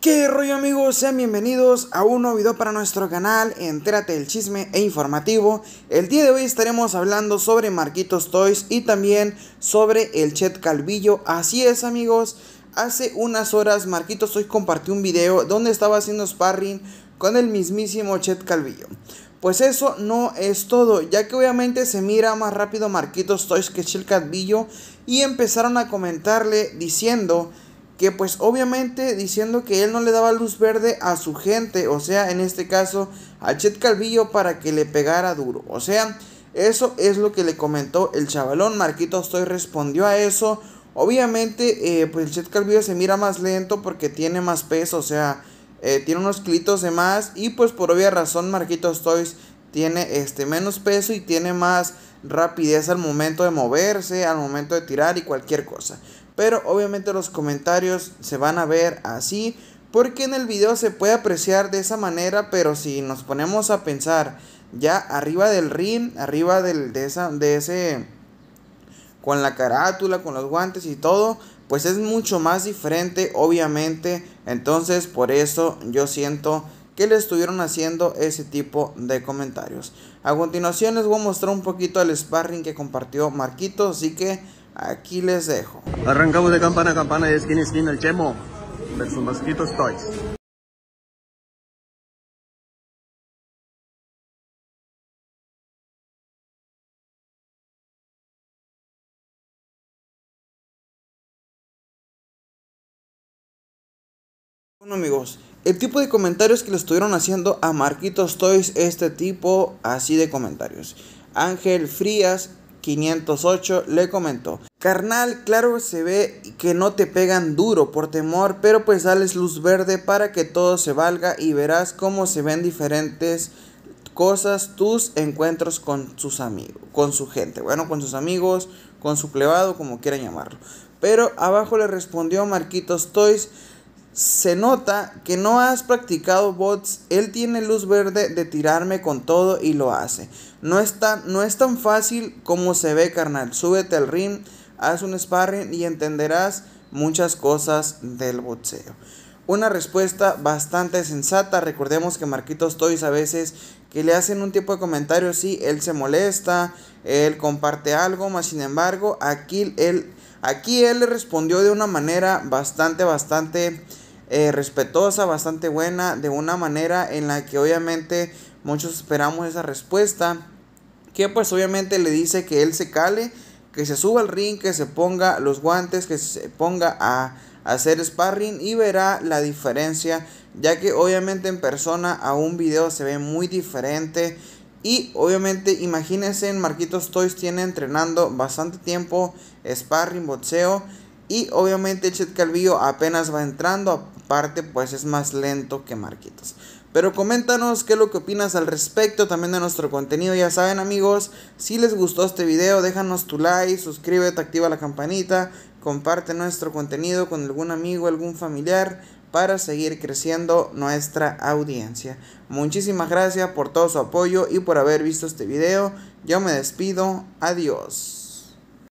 ¿Qué rollo amigos? Sean bienvenidos a un nuevo video para nuestro canal Entérate del chisme e informativo El día de hoy estaremos hablando sobre Marquitos Toys y también sobre el Chet Calvillo Así es amigos, hace unas horas Marquitos Toys compartió un video donde estaba haciendo sparring con el mismísimo Chet Calvillo pues eso no es todo, ya que obviamente se mira más rápido Marquitos Toys que Chet Calvillo y empezaron a comentarle diciendo que pues obviamente diciendo que él no le daba luz verde a su gente, o sea, en este caso a Chet Calvillo para que le pegara duro, o sea, eso es lo que le comentó el chavalón, Marquito Stoy respondió a eso, obviamente eh, pues el Chet Calvillo se mira más lento porque tiene más peso, o sea, eh, tiene unos clitos de más y pues por obvia razón Marquito Stoy tiene este menos peso y tiene más rapidez al momento de moverse, al momento de tirar y cualquier cosa. Pero obviamente los comentarios se van a ver así. Porque en el video se puede apreciar de esa manera. Pero si nos ponemos a pensar ya arriba del ring, arriba del, de, esa, de ese... Con la carátula, con los guantes y todo pues es mucho más diferente, obviamente. Entonces, por eso yo siento que le estuvieron haciendo ese tipo de comentarios. A continuación les voy a mostrar un poquito el sparring que compartió Marquito, así que Aquí les dejo. Arrancamos de campana a campana y esquina a esquina el Chemo versus Mosquitos Toys. Bueno amigos, el tipo de comentarios que le estuvieron haciendo a Marquitos Toys, este tipo así de comentarios. Ángel Frías 508 le comentó, carnal, claro se ve que no te pegan duro por temor, pero pues dales luz verde para que todo se valga y verás cómo se ven diferentes cosas tus encuentros con sus amigos, con su gente, bueno, con sus amigos, con su plebado, como quieran llamarlo. Pero abajo le respondió Marquitos Toys, se nota que no has practicado bots. Él tiene luz verde de tirarme con todo y lo hace. No es tan, no es tan fácil como se ve, carnal. Súbete al ring, haz un sparring y entenderás muchas cosas del boxeo. Una respuesta bastante sensata. Recordemos que Marquitos Toys a veces que le hacen un tipo de comentario, Si él se molesta, él comparte algo, más sin embargo, aquí él, aquí él le respondió de una manera bastante, bastante eh, respetuosa, bastante buena, de una manera en la que obviamente muchos esperamos esa respuesta, que pues obviamente le dice que él se cale, que se suba al ring, que se ponga los guantes, que se ponga a hacer sparring y verá la diferencia, ya que obviamente en persona a un video se ve muy diferente. Y obviamente imagínense, Marquitos Toys tiene entrenando bastante tiempo, sparring, boxeo. Y obviamente Chet Calvillo apenas va entrando, parte pues es más lento que Marquitos. Pero coméntanos qué es lo que opinas al respecto también de nuestro contenido. Ya saben amigos, si les gustó este video, déjanos tu like, suscríbete, activa la campanita, comparte nuestro contenido con algún amigo, algún familiar para seguir creciendo nuestra audiencia. Muchísimas gracias por todo su apoyo y por haber visto este video. Yo me despido. Adiós.